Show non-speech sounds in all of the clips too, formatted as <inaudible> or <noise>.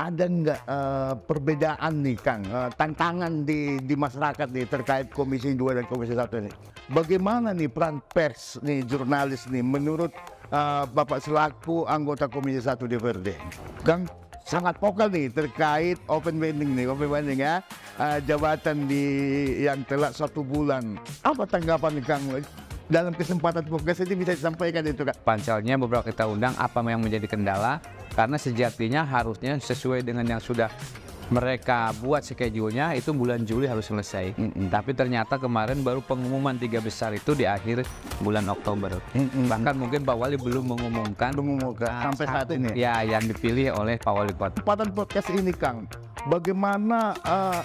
ada nggak uh, perbedaan nih Kang, uh, tantangan di di masyarakat nih terkait Komisi 2 dan Komisi 1 ini? Bagaimana nih peran pers nih jurnalis nih menurut uh, Bapak selaku anggota Komisi 1 Verde, Kang sangat vokal nih terkait open banding nih, open banding ya. Uh, jabatan di yang telah satu bulan. Apa tanggapan nih Kang dalam kesempatan podcast ini bisa disampaikan itu Kak? Pancalnya beberapa kita undang apa yang menjadi kendala karena sejatinya harusnya sesuai dengan yang sudah mereka buat schedule-nya itu bulan Juli harus selesai. Mm -mm. Tapi ternyata kemarin baru pengumuman tiga besar itu di akhir bulan Oktober. Mm -mm. Bahkan mungkin Pak Wali belum mengumumkan. Mengumumkan nah, sampai saat ini. Ya, yang dipilih oleh Pak Wali Kota. Kesempatan podcast ini, Kang. Bagaimana uh,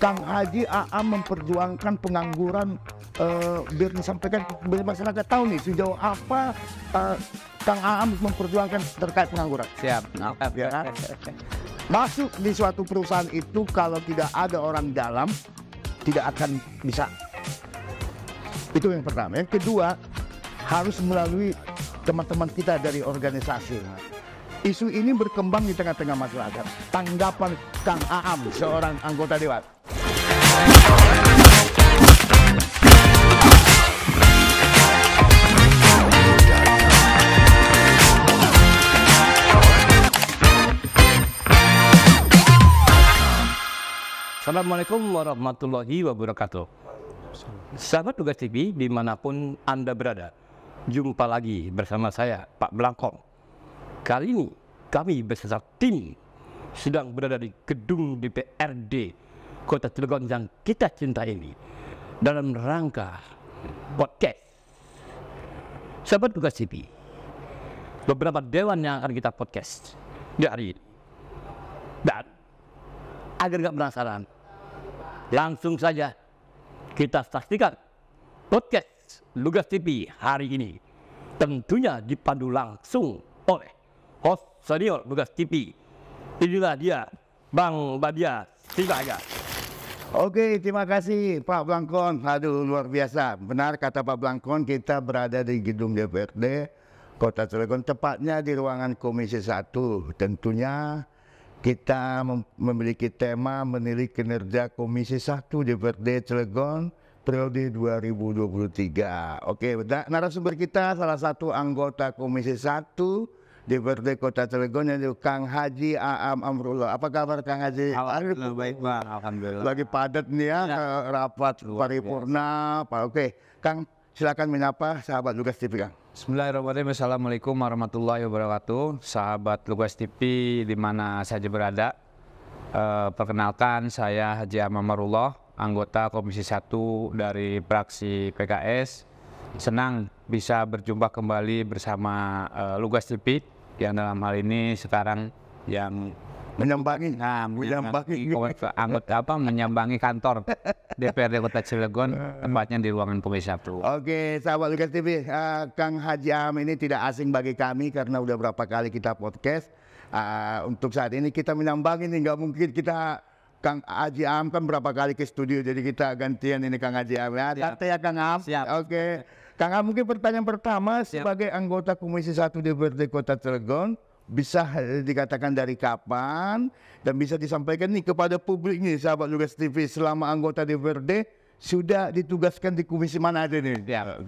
Kang Haji AA memperjuangkan pengangguran uh, biar disampaikan kepada masyarakat tahu nih sejauh apa uh, Kang Aam memperjuangkan terkait pengangguran. Siap. Nah, ya <laughs> Masuk di suatu perusahaan itu kalau tidak ada orang dalam tidak akan bisa. Itu yang pertama. Yang kedua harus melalui teman-teman kita dari organisasi. Isu ini berkembang di tengah-tengah masyarakat. Tanggapan Kang Aam, seorang anggota Dewan. Assalamualaikum warahmatullahi wabarakatuh. Sahabat Tugas TV dimanapun Anda berada, jumpa lagi bersama saya Pak Belangkong. Kali ini kami beserta tim sedang berada di gedung DPRD Kota Cilegon yang kita cinta ini dalam rangka podcast. Sahabat Tugas TV, beberapa dewan yang akan kita podcast di hari ini. Dan agar nggak penasaran, Langsung saja kita saksikan podcast Lugas TV hari ini. Tentunya dipandu langsung oleh host senior Lugas TV. Inilah dia, Bang Badia Sibaga. Oke, terima kasih Pak Blangkon. Aduh, luar biasa. Benar kata Pak Blangkon, kita berada di gedung DPRD Kota Cilegon, tepatnya di ruangan Komisi 1. Tentunya kita memiliki tema menilik kinerja Komisi 1 DPRD Cilegon periode 2023. Oke, narasumber kita salah satu anggota Komisi 1 DPRD Kota Cilegon yaitu Kang Haji Aam Amrullah. Apa kabar Kang Haji? Alhamdulillah baik Bang, alhamdulillah. Lagi padat nih ya, ya. rapat paripurna. Oke, oke. Kang silakan menyapa sahabat Lugas TV Kang. Bismillahirrahmanirrahim. Assalamualaikum warahmatullahi wabarakatuh. Sahabat Lugas TV di mana saja berada. E, perkenalkan saya Haji Amamarullah, anggota Komisi 1 dari fraksi PKS. Senang bisa berjumpa kembali bersama e, eh, Lugas TV yang dalam hal ini sekarang yang menyambangi nah menyambangi anggota apa menyambangi kantor DPRD Kota Cilegon tempatnya di ruangan Komisi Satu. Oke sahabat Lukas TV uh, eh, Kang Haji Am ini tidak asing bagi kami karena udah berapa kali kita podcast uh, untuk saat ini kita menyambangi nih nggak mungkin kita Kang Haji Am kan berapa kali ke studio jadi kita gantian ini Kang Haji Am ya. Siap. ya Kang Am. Siap. Oke. Okay. Kang Am mungkin pertanyaan pertama Siap. sebagai anggota Komisi Satu DPRD Kota Cilegon bisa dikatakan dari kapan dan bisa disampaikan nih kepada publik nih sahabat Lugas TV selama anggota DPRD sudah ditugaskan di komisi mana aja nih? Ya.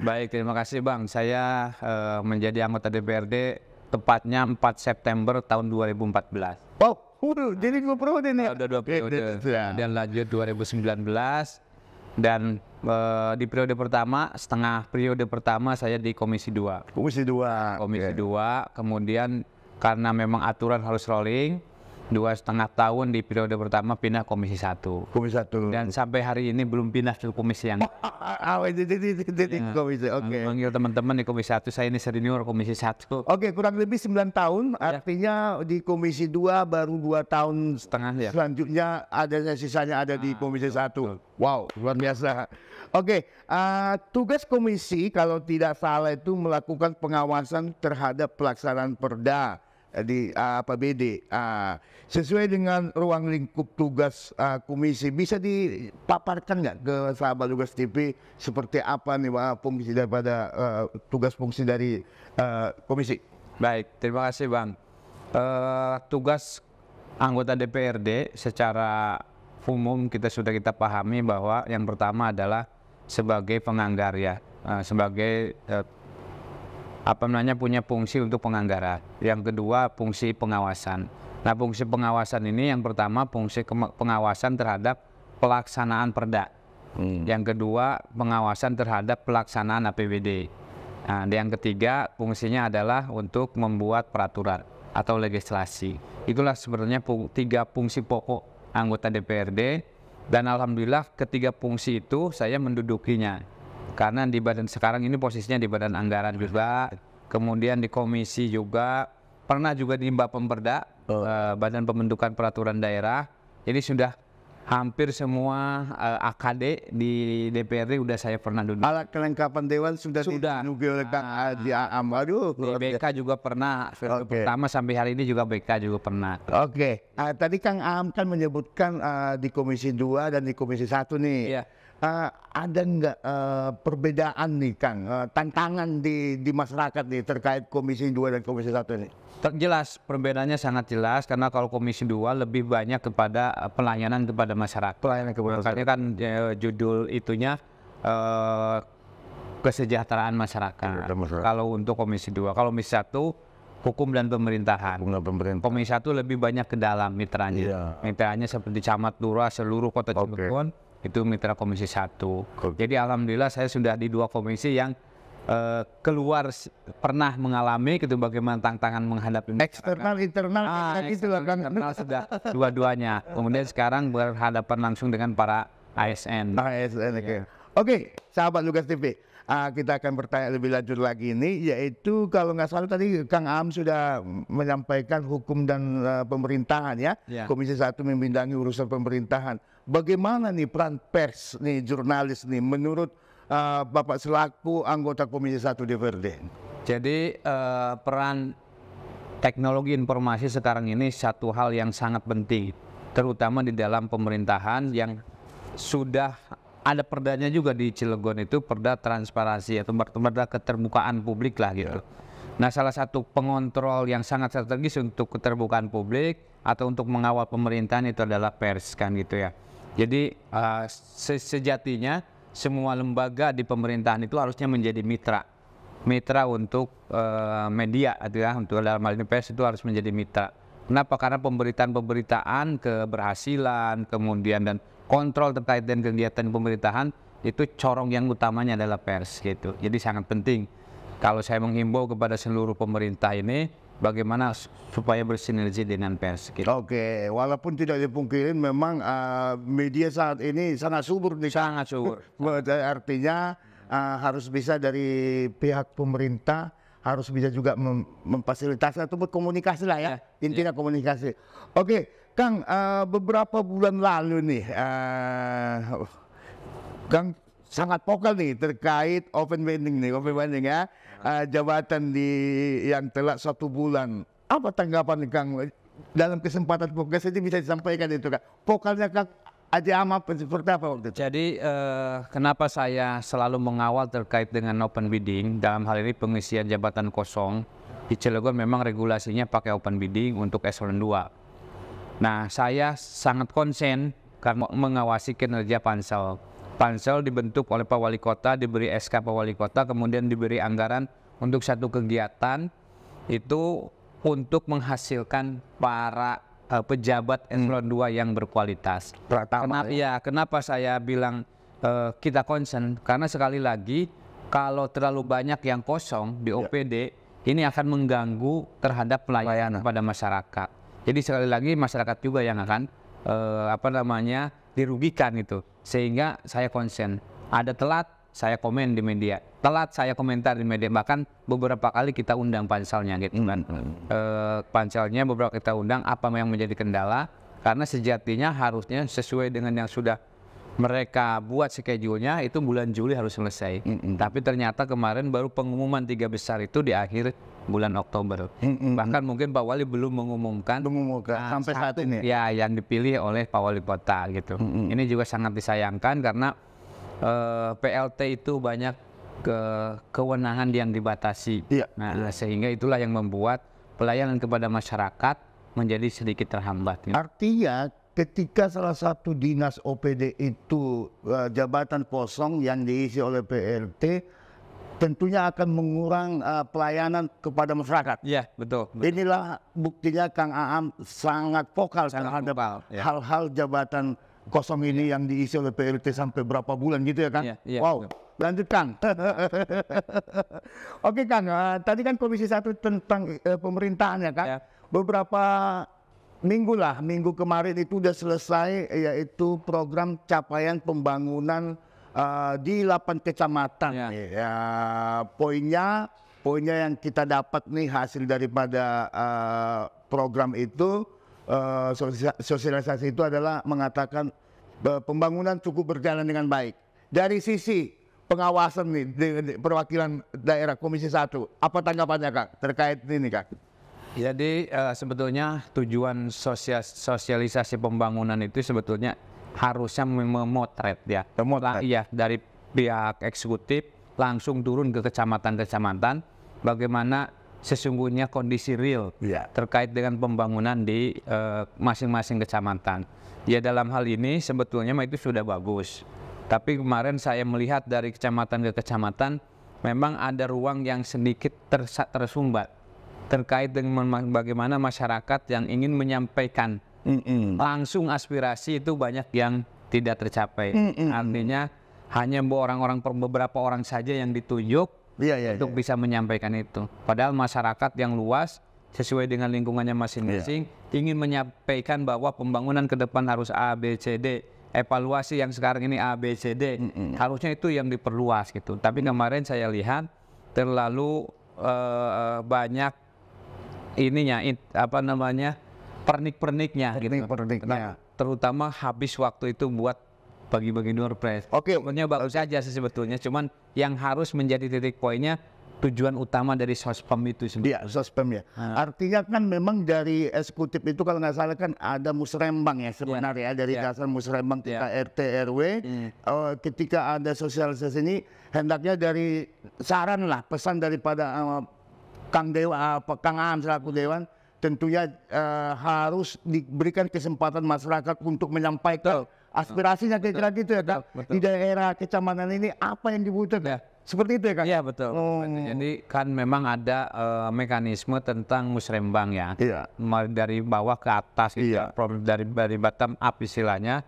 Baik, terima kasih Bang. Saya uh, menjadi anggota DPRD tepatnya 4 September tahun 2014. Oh, uh, jadi dua periode nih. Sudah dua periode. Ya. Dan lanjut 2019 dan Eh, di periode pertama setengah periode pertama saya di Komisi 2. Komisi 2. Komisi okay. kemudian karena memang aturan harus rolling dua setengah tahun di periode pertama pindah komisi satu. Komisi satu. Dan sampai hari ini belum pindah ke komisi yang. Oh, komisi. Oke. Manggil teman-teman di komisi satu. Saya ini senior komisi satu. Oke, kurang lebih sembilan tahun. Ya. Artinya di komisi dua baru dua tahun setengah ya. Selanjutnya ada sisanya ada di ah, komisi satu. Wow, luar biasa. Oke, uh, tugas komisi kalau tidak salah itu melakukan pengawasan terhadap pelaksanaan perda Eh, di uh, ah, BD uh, ah, sesuai dengan ruang lingkup tugas uh, komisi bisa dipaparkan nggak ke sahabat tugas TV seperti apa nih Pak fungsi daripada uh, tugas fungsi dari uh, komisi baik terima kasih Bang uh, tugas anggota DPRD secara umum kita sudah kita pahami bahwa yang pertama adalah sebagai penganggar ya uh, sebagai uh, apa namanya punya fungsi untuk penganggaran. Yang kedua fungsi pengawasan. Nah fungsi pengawasan ini yang pertama fungsi pengawasan terhadap pelaksanaan perda. Hmm. Yang kedua pengawasan terhadap pelaksanaan APBD. Nah, yang ketiga fungsinya adalah untuk membuat peraturan atau legislasi. Itulah sebenarnya tiga fungsi pokok anggota DPRD dan alhamdulillah ketiga fungsi itu saya mendudukinya. Karena di badan sekarang ini posisinya di badan anggaran juga, kemudian di komisi juga, pernah juga di Mbak Pemberda oh. uh, Badan Pembentukan Peraturan Daerah. Jadi sudah hampir semua uh, eh, AKD di DPRD sudah saya pernah duduk. Alat kelengkapan dewan sudah sudah dinugi oleh Kang Haji ah. Aam. Aduh, BK juga pernah. Okay. Pertama sampai hari ini juga BK juga pernah. Oke. Okay. Uh, tadi Kang Aam kan menyebutkan uh, di Komisi 2 dan di Komisi 1 nih. Yeah uh, ada nggak uh, perbedaan nih Kang, uh, tantangan di, di masyarakat nih terkait Komisi 2 dan Komisi 1 ini? Terjelas perbedaannya sangat jelas karena kalau Komisi 2 lebih banyak kepada pelayanan kepada masyarakat. Pelayanan kepada masyarakat. Makanya kan ya, judul itunya uh, kesejahteraan masyarakat. masyarakat. Kalau untuk Komisi 2, kalau Komisi 1 hukum dan pemerintahan. Hukum dan pemerintahan. Komisi satu lebih banyak ke dalam mitranya. Yeah. Mitranya seperti camat lurah seluruh kota Cirebon. Okay itu mitra komisi satu. Jadi alhamdulillah saya sudah di dua komisi yang uh, keluar pernah mengalami gitu bagaimana tantangan menghadapi eksternal internal ah, eh, itu internal sudah dua-duanya. Kemudian sekarang berhadapan langsung dengan para ASN. ASN oke. Iya. Oke, sahabat Lukas TV. Uh, ah, kita akan bertanya lebih lanjut lagi ini yaitu kalau nggak salah tadi Kang Am sudah menyampaikan hukum dan uh, pemerintahan ya. Yeah. Komisi satu membidangi urusan pemerintahan bagaimana nih peran pers nih jurnalis nih menurut uh, Bapak selaku anggota Komisi 1 DPRD? Jadi uh, peran teknologi informasi sekarang ini satu hal yang sangat penting terutama di dalam pemerintahan yang sudah ada perdanya juga di Cilegon itu perda transparansi atau perda keterbukaan publik lah gitu. Yeah. Nah, salah satu pengontrol yang sangat strategis untuk keterbukaan publik atau untuk mengawal pemerintahan itu adalah pers kan gitu ya. Jadi uh, sejatinya semua lembaga di pemerintahan itu harusnya menjadi mitra, mitra untuk uh, media, ya untuk dalam hal ini pers itu harus menjadi mitra. Kenapa? Karena pemberitaan-pemberitaan keberhasilan, kemudian dan kontrol terkait dengan kegiatan pemerintahan itu corong yang utamanya adalah pers gitu. Jadi sangat penting. Kalau saya menghimbau kepada seluruh pemerintah ini bagaimana supaya bersinergi dengan pers. Gitu. Oke, walaupun tidak dipungkirin memang uh, media saat ini sangat subur nih. Sangat subur. <laughs> Eh, artinya uh, harus bisa dari pihak pemerintah harus bisa juga mem memfasilitasi atau berkomunikasi lah ya, ya intinya ya. komunikasi. Oke, Kang, uh, beberapa bulan lalu nih, uh, Kang sangat vokal nih terkait open wedding nih open wedding ya uh, jabatan di yang telah satu bulan apa tanggapan kang dalam kesempatan podcast ini bisa disampaikan itu kang vokalnya kang aja ama seperti apa waktu itu? Jadi uh, kenapa saya selalu mengawal terkait dengan open bidding dalam hal ini pengisian jabatan kosong di Cilegon memang regulasinya pakai open bidding untuk eselon 2. Nah saya sangat konsen karena mengawasi kinerja pansel pansel dibentuk oleh Pak Wali Kota, diberi SK Pak Wali Kota, kemudian diberi anggaran untuk satu kegiatan itu untuk menghasilkan para uh, pejabat hmm. eselon 2 yang berkualitas. Pertama, kenapa, ya? ya. kenapa saya bilang uh, kita concern? Karena sekali lagi kalau terlalu banyak yang kosong di OPD ya. ini akan mengganggu terhadap pelayanan, pelayanan pada masyarakat. Jadi sekali lagi masyarakat juga yang akan uh, apa namanya dirugikan itu. Sehingga saya konsen. Ada telat, saya komen di media. Telat saya komentar di media. Bahkan beberapa kali kita undang panselnya gitu kan. Hmm. E, panselnya beberapa kita undang apa yang menjadi kendala. Karena sejatinya harusnya sesuai dengan yang sudah mereka buat schedule-nya itu bulan Juli harus selesai. -hmm. hmm. Tapi ternyata kemarin baru pengumuman tiga besar itu di akhir bulan Oktober. Hmm, hmm, Bahkan hmm. mungkin Pak Wali belum mengumumkan, mengumumkan uh, sampai saat ini. Ya? ya, yang dipilih oleh Pak Wali Kota gitu. Hmm, hmm. Ini juga sangat disayangkan karena uh, eh, PLT itu banyak ke kewenangan yang dibatasi. Ya. Nah, sehingga itulah yang membuat pelayanan kepada masyarakat menjadi sedikit terhambat. Gitu. Artinya ketika salah satu dinas OPD itu uh, jabatan kosong yang diisi oleh PLT tentunya akan mengurang uh, pelayanan kepada masyarakat. Iya, betul, betul. Inilah buktinya Kang Aam sangat vokal sangat terhadap vokal, ya. hal-hal jabatan kosong ini yeah. yang diisi oleh PLT sampai berapa bulan gitu ya, Kang? Yeah, yeah, wow. Betul. Lanjut Kang. <laughs> Oke Kang, uh, tadi kan Komisi Satu tentang uh, pemerintahan ya Kang. Ya. Beberapa minggu lah, minggu kemarin itu sudah selesai yaitu program capaian pembangunan uh, di 8 kecamatan. Ya. ya poinnya poinnya yang kita dapat nih hasil daripada uh, program itu uh, sosialisasi itu adalah mengatakan eh, pembangunan cukup berjalan dengan baik. Dari sisi pengawasan nih di, di, perwakilan daerah Komisi 1, apa tanggapannya Kak terkait ini Kak? Jadi uh, sebetulnya tujuan sosialisasi pembangunan itu sebetulnya harusnya memotret ya. Memotret. Iya, dari pihak eksekutif langsung turun ke kecamatan-kecamatan bagaimana sesungguhnya kondisi real ya. terkait dengan pembangunan di eh, masing-masing uh, kecamatan. Ya dalam hal ini sebetulnya itu sudah bagus. Tapi kemarin saya melihat dari kecamatan ke kecamatan memang ada ruang yang sedikit tersumbat terkait dengan bagaimana masyarakat yang ingin menyampaikan mm -mm. langsung aspirasi itu banyak yang tidak tercapai. Mm -mm. Artinya hanya orang-orang beberapa orang saja yang ditunjuk yeah, yeah, untuk yeah. bisa menyampaikan itu. Padahal masyarakat yang luas sesuai dengan lingkungannya masing-masing yeah. ingin menyampaikan bahwa pembangunan ke depan harus A B C D evaluasi yang sekarang ini A, B, C, D. Mm -mm. Harusnya itu yang diperluas gitu. Tapi kemarin saya lihat terlalu uh, banyak ininya it, apa namanya pernik-perniknya Pernik gitu. Terutama habis waktu itu buat bagi-bagi door prize. Oke. Okay. Sebenarnya bagus saja sih sebetulnya, cuman yang harus menjadi titik poinnya tujuan utama dari sospem itu sendiri. Iya, sospem ya. Hmm. Artinya kan memang dari eksekutif itu kalau nggak salah kan ada musrembang ya sebenarnya iya. ya. dari yeah. dasar musrembang kita yeah. RT RW. Mm. Iya. Uh, oh, ketika ada sosialisasi ini hendaknya dari saran lah pesan daripada uh, Kang Dewa, uh, Kang Am selaku Dewan tentunya eh, harus diberikan kesempatan masyarakat untuk menyampaikan aspirasinya kira-kira gitu ya kak betul. di daerah kecamatan ini apa yang dibutuhkan ya. seperti itu ya kak iya betul oh. jadi kan memang ada uh, mekanisme tentang musrembang ya iya. dari bawah ke atas gitu iya. Ya, dari dari bottom up istilahnya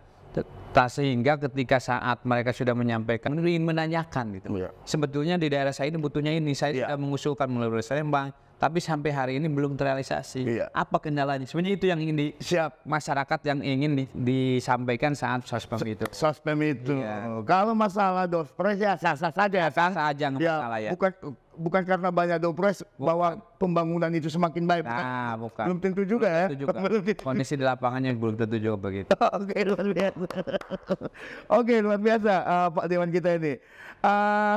tak sehingga ketika saat mereka sudah menyampaikan ingin menanyakan gitu iya. sebetulnya di daerah saya ini butuhnya ini saya iya. sudah mengusulkan melalui musrembang tapi sampai hari ini belum terrealisasi. Iya. Apa kendalanya? Sebenarnya itu yang ingin di siap masyarakat yang ingin di, disampaikan saat sospem itu. Sospem itu. Iya. Kalau masalah dospres ya sah-sah saja ya, sah saja ya, masalah ya. Bukan bukan karena banyak dopres bukan. bahwa pembangunan itu semakin baik. Nah, bukan. Belum tentu juga belum ya. tentu ya. <laughs> Belum tentu juga. Kondisi di lapangannya belum tentu juga begitu. <laughs> Oke, luar biasa. <laughs> Oke, luar biasa uh, Pak Dewan kita ini. Uh,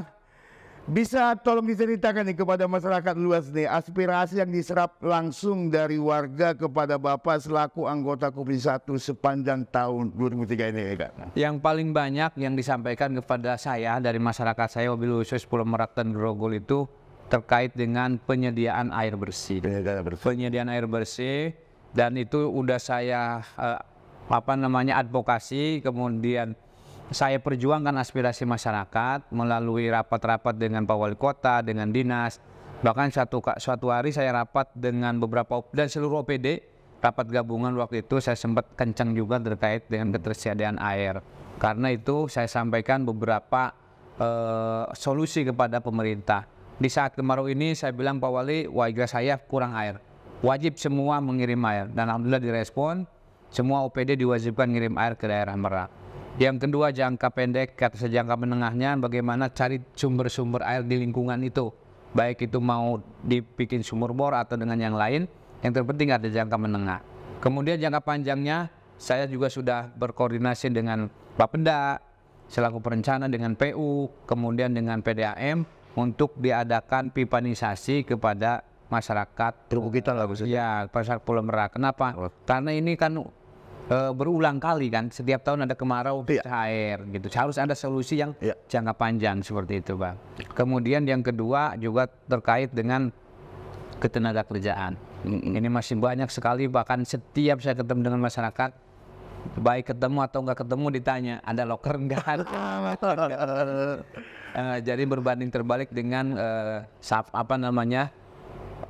bisa tolong diceritakan nih kepada masyarakat luas nih aspirasi yang diserap langsung dari warga kepada Bapak selaku anggota Komisi 1 sepanjang tahun 2003 ini ya Kak? Yang paling banyak yang disampaikan kepada saya dari masyarakat saya mobil khusus Pulau Merak dan Grogol itu terkait dengan penyediaan air bersih. Penyediaan, bersih. penyediaan air bersih dan itu udah saya eh, apa namanya advokasi kemudian saya perjuangkan aspirasi masyarakat melalui rapat-rapat dengan Pak Wali Kota, dengan dinas. Bahkan satu suatu hari saya rapat dengan beberapa dan seluruh OPD, rapat gabungan waktu itu saya sempat kencang juga terkait dengan ketersediaan air. Karena itu saya sampaikan beberapa eh, solusi kepada pemerintah. Di saat kemarau ini saya bilang Pak Wali, wajah saya kurang air. Wajib semua mengirim air dan alhamdulillah direspon. Semua OPD diwajibkan ngirim air ke daerah Merak. Yang kedua jangka pendek atau sejangka menengahnya bagaimana cari sumber-sumber air di lingkungan itu. Baik itu mau dibikin sumur bor atau dengan yang lain. Yang terpenting ada jangka menengah. Kemudian jangka panjangnya saya juga sudah berkoordinasi dengan Pak Penda selaku perencana dengan PU, kemudian dengan PDAM untuk diadakan pipanisasi kepada masyarakat perbukitan lah maksudnya. Ya, pasar Pulau Merak. Kenapa? Oh. Karena ini kan uh, berulang kali kan setiap tahun ada kemarau yeah. air gitu harus ada solusi yang iya. jangka panjang seperti itu bang kemudian yang kedua juga terkait dengan ketenaga kerjaan ini masih banyak sekali bahkan setiap saya ketemu dengan masyarakat baik ketemu atau nggak ketemu ditanya ada loker enggak <laughs> eh, jadi berbanding terbalik dengan uh, eh, sub, apa namanya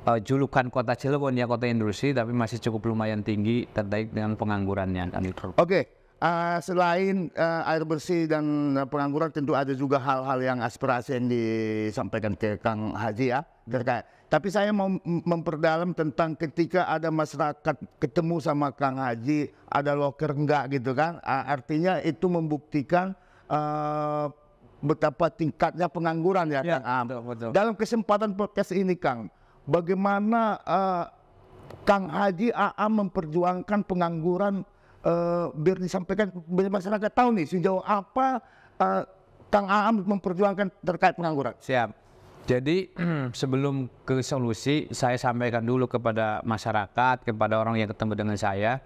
uh, julukan kota Cilegon ya kota industri tapi masih cukup lumayan tinggi terkait dengan penganggurannya Oke. Okay. Uh, eh, selain uh, air bersih dan eh, pengangguran tentu ada juga hal-hal yang aspirasi yang disampaikan ke Kang Haji ya terkait. Tapi saya mau memperdalam tentang ketika ada masyarakat ketemu sama Kang Haji ada loker enggak gitu kan. Uh, artinya itu membuktikan uh, betapa tingkatnya pengangguran ya, ya Kang Betul, betul. Dalam kesempatan podcast ini Kang bagaimana uh, Kang Haji AA memperjuangkan pengangguran uh, biar disampaikan biar masyarakat tahu nih sejauh apa uh, Kang AA memperjuangkan terkait pengangguran. Siap. Jadi <clears throat> sebelum ke solusi saya sampaikan dulu kepada masyarakat, kepada orang yang ketemu dengan saya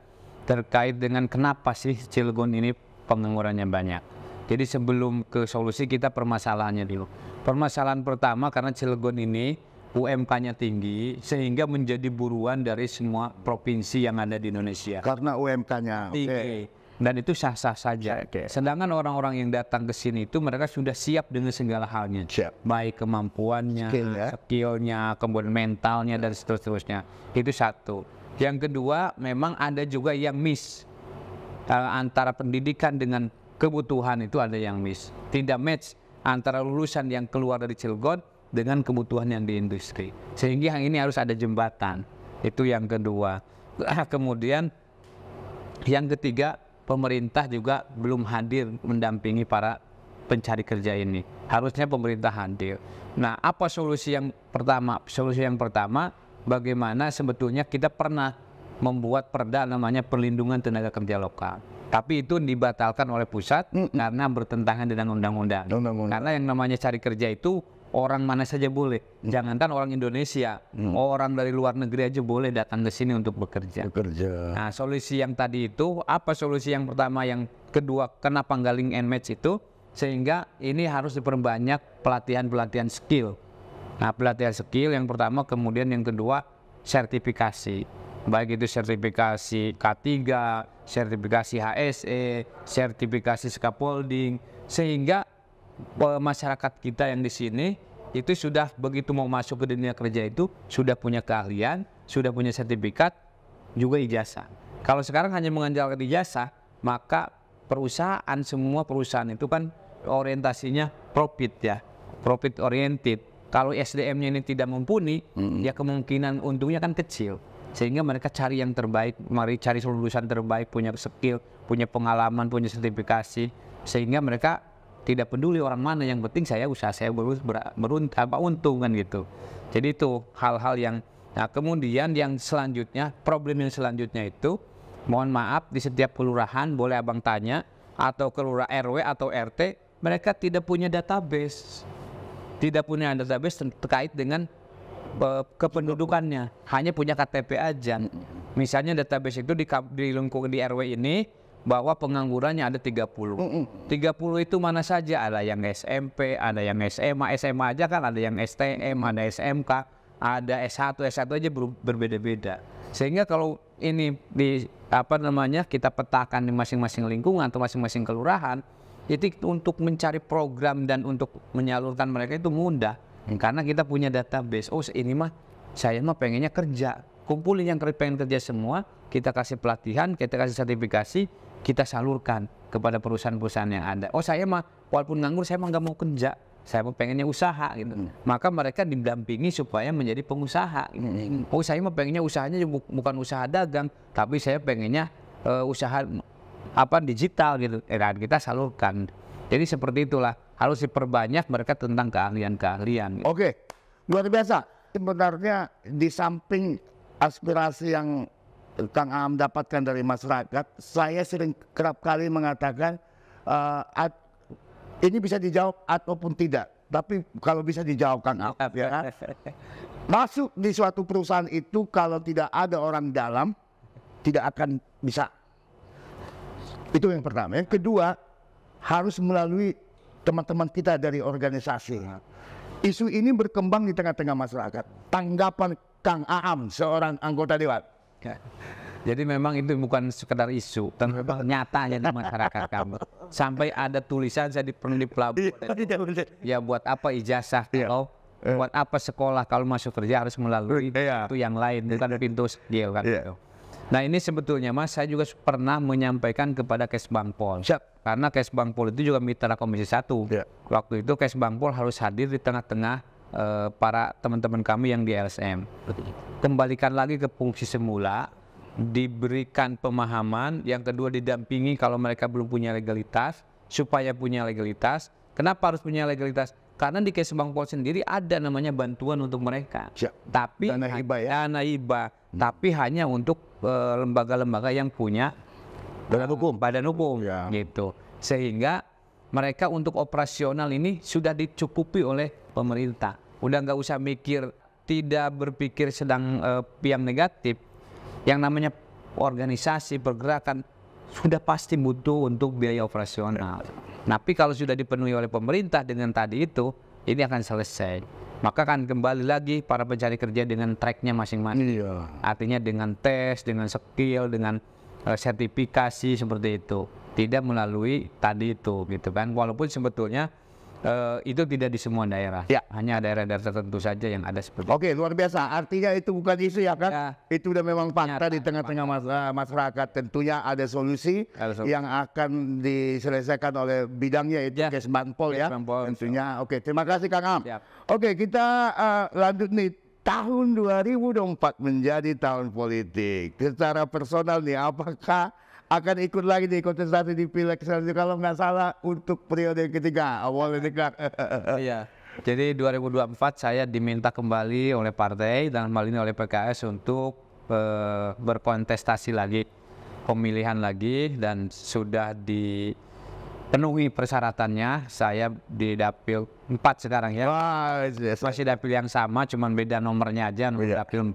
terkait dengan kenapa sih Cilegon ini penganggurannya banyak. Jadi sebelum ke solusi kita permasalahannya dulu. Permasalahan pertama karena Cilegon ini UMK-nya tinggi sehingga menjadi buruan dari semua provinsi yang ada di Indonesia. Karena UMK-nya tinggi. Okay. Dan itu sah-sah saja. Okay. Sedangkan orang-orang yang datang ke sini itu mereka sudah siap dengan segala halnya. Siap. Baik kemampuannya, skillnya, skillnya kemudian mentalnya dan seterusnya. Itu satu. Yang kedua, memang ada juga yang miss eh, antara pendidikan dengan kebutuhan itu ada yang miss. Tidak match antara lulusan yang keluar dari Cilegon dengan kebutuhan yang di industri. Sehingga yang ini harus ada jembatan. Itu yang kedua. Ah, kemudian yang ketiga, pemerintah juga belum hadir mendampingi para pencari kerja ini. Harusnya pemerintah hadir. Nah, apa solusi yang pertama? Solusi yang pertama, bagaimana sebetulnya kita pernah membuat perda namanya perlindungan tenaga kerja lokal. Tapi itu dibatalkan oleh pusat karena bertentangan dengan undang-undang. Karena yang namanya cari kerja itu orang mana saja boleh. Hmm. Jangankan orang Indonesia, hmm. Oh, orang dari luar negeri aja boleh datang ke sini untuk bekerja. Bekerja. Nah, solusi yang tadi itu apa solusi yang pertama, yang kedua kenapa nggak link and match itu sehingga ini harus diperbanyak pelatihan-pelatihan skill. Nah, pelatihan skill yang pertama kemudian yang kedua sertifikasi. Baik itu sertifikasi K3, sertifikasi HSE, sertifikasi scaffolding sehingga masyarakat kita yang di sini itu sudah begitu mau masuk ke dunia kerja itu sudah punya keahlian, sudah punya sertifikat, juga ijazah. Kalau sekarang hanya mengandalkan ijazah, maka perusahaan semua perusahaan itu kan orientasinya profit ya, profit oriented. Kalau SDM-nya ini tidak mumpuni, hmm ya kemungkinan untungnya kan kecil. Sehingga mereka cari yang terbaik, mari cari lulusan terbaik, punya skill, punya pengalaman, punya sertifikasi, sehingga mereka tidak peduli orang mana yang penting saya usaha saya beruntung apa untung kan gitu jadi itu hal-hal yang nah kemudian yang selanjutnya problem yang selanjutnya itu mohon maaf di setiap kelurahan boleh abang tanya atau kelurahan RW atau RT mereka tidak punya database tidak punya database terkait dengan kependudukannya hanya punya KTP aja misalnya database itu di di lingkungan di RW ini bahwa penganggurannya ada 30. Mm -mm. 30 itu mana saja, ada yang SMP, ada yang SMA, SMA aja kan ada yang STM, ada SMK, ada S1, S1 aja ber berbeda-beda. Sehingga kalau ini di apa namanya kita petakan di masing-masing lingkungan atau masing-masing kelurahan, itu untuk mencari program dan untuk menyalurkan mereka itu mudah. Mm. Karena kita punya database, oh ini mah saya mah pengennya kerja, kumpulin yang pengen kerja semua, kita kasih pelatihan, kita kasih sertifikasi, kita salurkan kepada perusahaan-perusahaan yang ada. Oh saya mah walaupun nganggur saya mah nggak mau kerja, saya mah pengennya usaha gitu. Hmm. Maka mereka didampingi supaya menjadi pengusaha. Gitu. Hmm. Oh saya mah pengennya usahanya bukan usaha dagang, tapi saya pengennya uh, usaha apa digital gitu. Eh, dan kita salurkan. Jadi seperti itulah harus diperbanyak mereka tentang keahlian-keahlian. Gitu. Oke, luar biasa. Sebenarnya di samping aspirasi yang Kang Aam dapatkan dari masyarakat, saya sering kerap kali mengatakan uh, at, ini bisa dijawab ataupun tidak. Tapi kalau bisa dijawab Kang Aam, ya <laughs> masuk di suatu perusahaan itu kalau tidak ada orang dalam tidak akan bisa. Itu yang pertama. Yang kedua harus melalui teman-teman kita dari organisasi. Isu ini berkembang di tengah-tengah masyarakat. Tanggapan Kang Aam, seorang anggota dewan <laughs> Jadi memang itu bukan sekedar isu, tapi nyatanya di masyarakat kamu. Sampai ada tulisan saya di di pelabuhan. Iya, <laughs> iya, ya buat apa ijazah iya. kalau yeah. buat apa sekolah kalau masuk kerja harus melalui yeah. itu yang lain bukan pintu dia kan. Yeah. Gitu. Nah ini sebetulnya mas saya juga pernah menyampaikan kepada Kesbangpol Siap. karena Kesbangpol itu juga mitra Komisi Satu. Yeah. Waktu itu Kesbangpol harus hadir di tengah-tengah Eh, para teman-teman kami yang di LSM. Kembalikan lagi ke fungsi semula, diberikan pemahaman, yang kedua didampingi kalau mereka belum punya legalitas, supaya punya legalitas. Kenapa harus punya legalitas? Karena di Kesbang Pol sendiri ada namanya bantuan untuk mereka. Ya, tapi dana hibah ya. Dana hibah, hmm. tapi hanya untuk eh, lembaga-lembaga uh, yang punya badan eh, hukum, badan hukum ya. gitu. Sehingga mereka untuk operasional ini sudah dicukupi oleh pemerintah. Udah nggak usah mikir, tidak berpikir sedang uh, eh, yang negatif. Yang namanya organisasi, pergerakan sudah pasti butuh untuk biaya operasional. Tapi kalau sudah dipenuhi oleh pemerintah dengan tadi itu, ini akan selesai. Maka akan kembali lagi para pencari kerja dengan tracknya masing-masing. Iya. Artinya dengan tes, dengan skill, dengan uh, sertifikasi seperti itu tidak melalui tadi itu gitu kan walaupun sebetulnya Uh, itu tidak di semua daerah, ya. hanya daerah-daerah tertentu saja yang ada seperti itu. Oke, luar biasa. Artinya itu bukan isu ya kan? Ya. Itu udah memang fakta Nyata, di tengah-tengah masyarakat. Tentunya ada solusi, ada solusi yang akan diselesaikan oleh bidangnya itu ya. kesbanpol ya. Kesbanpol, Tentunya. So. Oke, terima kasih Kang Am. Siap. Ya. Oke, kita uh, lanjut nih tahun 2004 menjadi tahun politik. Secara personal nih, apakah akan ikut lagi di kontestasi di pileg selanjutnya kalau nggak salah untuk periode ketiga awal ini kan. Iya. Jadi 2024 saya diminta kembali oleh partai dan hal ini oleh PKS untuk uh, berkontestasi lagi pemilihan lagi dan sudah di penuhi persyaratannya saya di dapil 4 sekarang ya Wah, yes, masih dapil yang sama cuman beda nomornya aja nomor yeah. dapil 4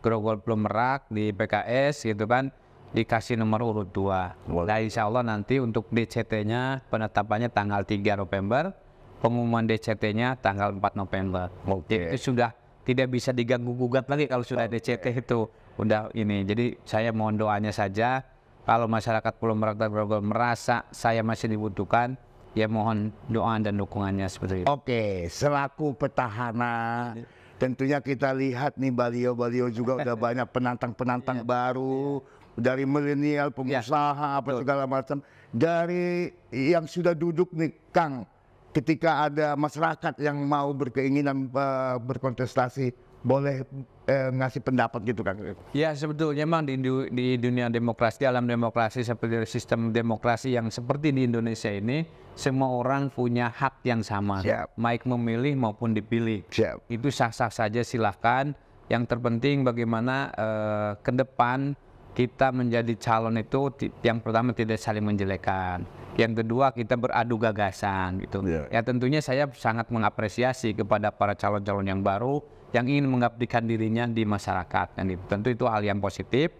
Grogol Merak di PKS gitu kan dikasih nomor urut 2. Nah, insya Allah nanti untuk DCT-nya penetapannya tanggal 3 November, pengumuman DCT-nya tanggal 4 November. Okay. Itu sudah tidak bisa diganggu gugat lagi kalau sudah okay. DCT itu udah ini. Jadi saya mohon doanya saja kalau masyarakat Pulau Merak dan Grogol merasa saya masih dibutuhkan, ya mohon doa dan dukungannya seperti itu. Oke, selaku petahana tentunya kita lihat nih baliho-baliho juga udah <laughs> banyak penantang-penantang iya. baru iya. dari milenial, pengusaha, iya. apa segala macam. Dari yang sudah duduk nih Kang, ketika ada masyarakat yang mau berkeinginan uh, berkontestasi, boleh eh, ngasih pendapat gitu kan? Ya sebetulnya memang di, di dunia demokrasi, alam demokrasi seperti sistem demokrasi yang seperti di Indonesia ini, semua orang punya hak yang sama, Siap. baik memilih maupun dipilih. Siap. Itu sah-sah saja silahkan. Yang terpenting bagaimana eh, ke depan kita menjadi calon itu yang pertama tidak saling menjelekan, yang kedua kita beradu gagasan gitu. Yeah. Ya tentunya saya sangat mengapresiasi kepada para calon-calon yang baru yang ingin mengabdikan dirinya di masyarakat. Dan tentu itu hal yang positif.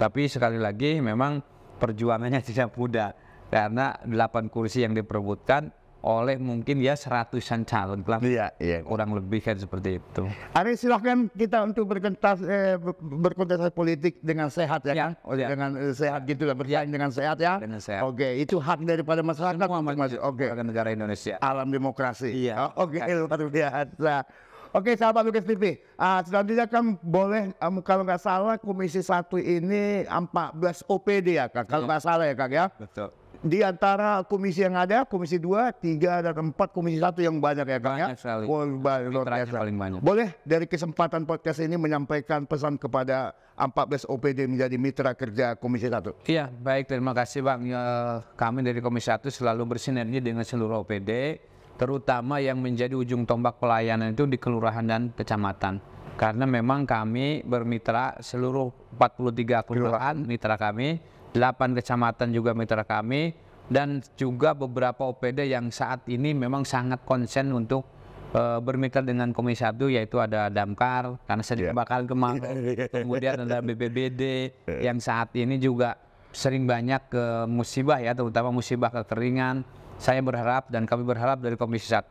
Tapi sekali lagi memang perjuangannya <laughs> tidak mudah karena delapan kursi yang diperbutkan oleh mungkin ya seratusan calon lah iya, iya. kurang lebih kan seperti itu. Ari silahkan kita untuk berkontes eh, berkontestasi politik dengan sehat ya, ya kan? Oh, ya. Dengan eh, sehat gitu lah bersaing ya. dengan sehat ya. Dengan sehat. Oke itu hak daripada masyarakat. Oke. Negara Indonesia. Alam demokrasi. Iya. Oke okay. Iya. luar biasa. Oke sahabat Lukas TV, uh, ah, selanjutnya kan boleh um, kalau nggak salah Komisi satu ini 14 OPD ya kak, kalau nggak salah ya kak ya. Betul. Di antara komisi yang ada, komisi dua, tiga dan empat, komisi Satu yang banyak ya Kak. Ya. banyak ya? Sekali. Korban, banyak. Boleh dari kesempatan podcast ini menyampaikan pesan kepada 14 OPD menjadi mitra kerja Komisi Satu? Iya, baik. Terima kasih Bang. Eh, kami dari Komisi Satu selalu bersinergi dengan seluruh OPD terutama yang menjadi ujung tombak pelayanan itu di kelurahan dan kecamatan. Karena memang kami bermitra seluruh 43 kelurahan mitra kami, 8 kecamatan juga mitra kami, dan juga beberapa OPD yang saat ini memang sangat konsen untuk e, bermitra dengan Komisi 1 yaitu ada Damkar karena sering yeah. Iya. bakal kemarau, <laughs> kemudian ada BPBD iya. yang saat ini juga sering banyak ke eh, musibah ya terutama musibah kekeringan saya berharap dan kami berharap dari Komisi 1,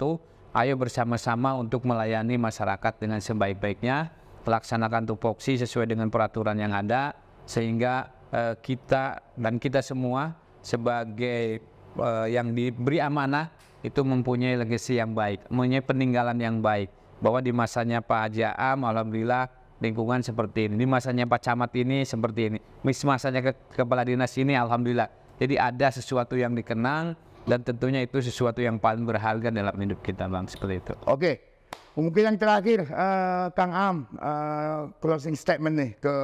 ayo bersama-sama untuk melayani masyarakat dengan sebaik-baiknya, melaksanakan tupoksi sesuai dengan peraturan yang ada, sehingga eh, kita dan kita semua sebagai eh, yang diberi amanah itu mempunyai legasi yang baik, mempunyai peninggalan yang baik. Bahwa di masanya Pak Haji Am, Alhamdulillah lingkungan seperti ini, di masanya Pak Camat ini seperti ini, di masanya ke Kepala Dinas ini, Alhamdulillah. Jadi ada sesuatu yang dikenang, dan tentunya itu sesuatu yang paling berharga dalam hidup kita bang seperti itu. Oke, okay. mungkin yang terakhir uh, Kang Am uh, closing statement nih ke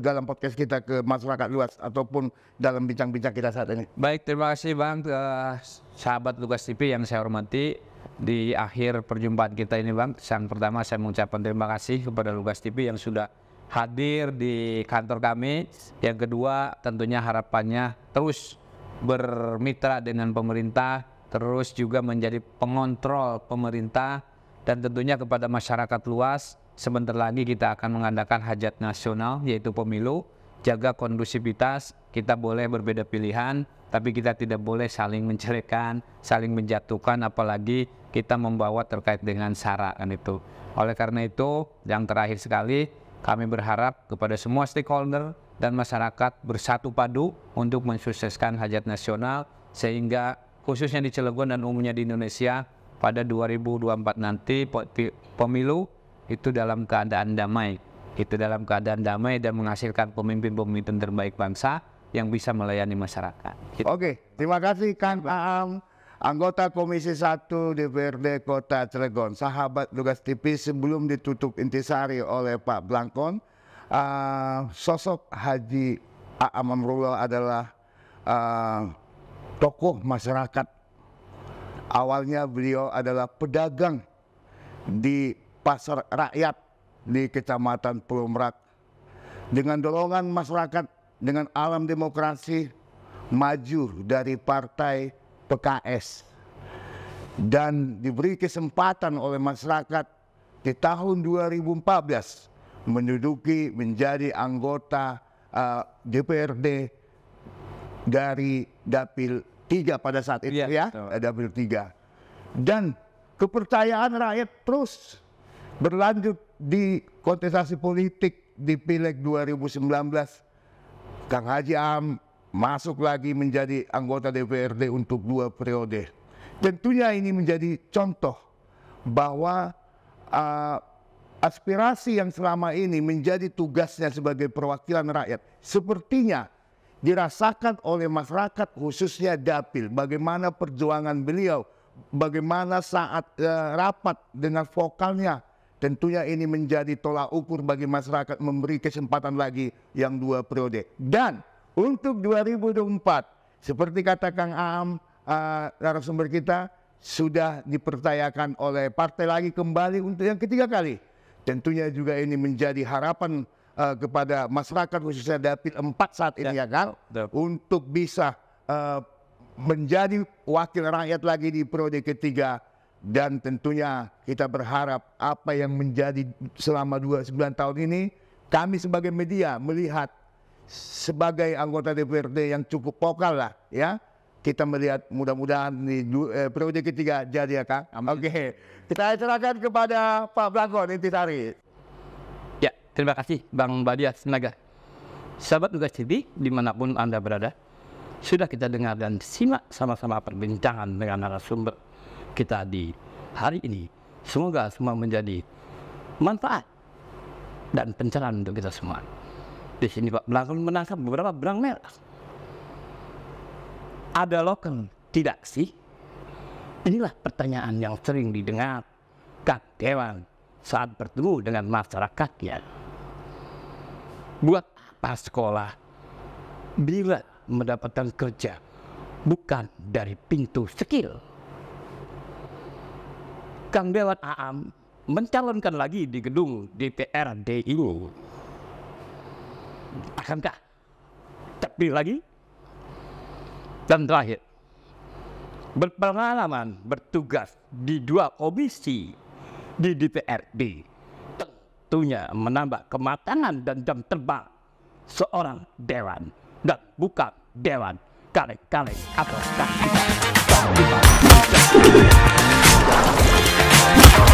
dalam podcast kita ke masyarakat luas ataupun dalam bincang-bincang kita saat ini. Baik, terima kasih bang uh, sahabat Lukas TV yang saya hormati di akhir perjumpaan kita ini Bang. Yang pertama saya mengucapkan terima kasih kepada Lugas TV yang sudah hadir di kantor kami. Yang kedua tentunya harapannya terus bermitra dengan pemerintah, terus juga menjadi pengontrol pemerintah dan tentunya kepada masyarakat luas. Sebentar lagi kita akan mengadakan hajat nasional yaitu pemilu. Jaga kondusivitas, kita boleh berbeda pilihan, tapi kita tidak boleh saling mencelekan, saling menjatuhkan apalagi kita membawa terkait dengan sara kan itu. Oleh karena itu, yang terakhir sekali kami berharap kepada semua stakeholder dan masyarakat bersatu padu untuk mensukseskan hajat nasional sehingga khususnya di Cilegon dan umumnya di Indonesia pada 2024 nanti pemilu itu dalam keadaan damai itu dalam keadaan damai dan menghasilkan pemimpin-pemimpin terbaik bangsa yang bisa melayani masyarakat. Gitu. Oke, terima kasih Kang Aam, anggota Komisi 1 DPRD Kota Cilegon. Sahabat tugas tipis sebelum ditutup intisari oleh Pak Blangkon, uh, sosok Haji A.A. Rulal adalah uh, tokoh masyarakat. Awalnya beliau adalah pedagang di pasar rakyat di Kecamatan Merak. Dengan dorongan masyarakat, dengan alam demokrasi, maju dari partai PKS. Dan diberi kesempatan oleh masyarakat di tahun 2014 menduduki menjadi anggota uh, eh, DPRD dari Dapil 3 pada saat itu iya, ya, ya, Dapil 3. Dan kepercayaan rakyat terus berlanjut di kontestasi politik di Pileg 2019. Kang Haji Am masuk lagi menjadi anggota DPRD untuk dua periode. Tentunya ini menjadi contoh bahwa uh, aspirasi yang selama ini menjadi tugasnya sebagai perwakilan rakyat sepertinya dirasakan oleh masyarakat khususnya dapil bagaimana perjuangan beliau bagaimana saat uh, rapat dengan vokalnya tentunya ini menjadi tolak ukur bagi masyarakat memberi kesempatan lagi yang dua periode dan untuk 2024 seperti kata Kang Aam uh, narasumber kita sudah dipercayakan oleh partai lagi kembali untuk yang ketiga kali Tentunya juga ini menjadi harapan uh, kepada masyarakat khususnya Dapil 4 saat ini ya, ya Kang untuk bisa uh, menjadi wakil rakyat lagi di periode ketiga dan tentunya kita berharap apa yang menjadi selama 29 tahun ini kami sebagai media melihat sebagai anggota DPRD yang cukup vokal lah ya kita melihat mudah-mudahan di eh, periode ketiga jadi ya Kang. Oke, okay. kita serahkan kepada Pak Blanko Intisari. Ya, terima kasih Bang Badias Naga. Sahabat Nugas TV, dimanapun Anda berada, sudah kita dengar dan simak sama-sama perbincangan dengan narasumber kita di hari ini. Semoga semua menjadi manfaat dan pencerahan untuk kita semua. Di sini Pak Blanko menangkap beberapa berang merah ada logam? Tidak sih? Inilah pertanyaan yang sering didengar didengarkan Dewan saat bertemu dengan masyarakatnya. Buat apa sekolah? Bila mendapatkan kerja bukan dari pintu skill. Kang Dewan Aam mencalonkan lagi di gedung DPRD ini. Akankah? Tapi lagi dan terakhir, berpengalaman bertugas di dua komisi di DPRD tentunya menambah kematangan dan jam terbang seorang dewan dan bukan dewan kaleng-kaleng atau kaki.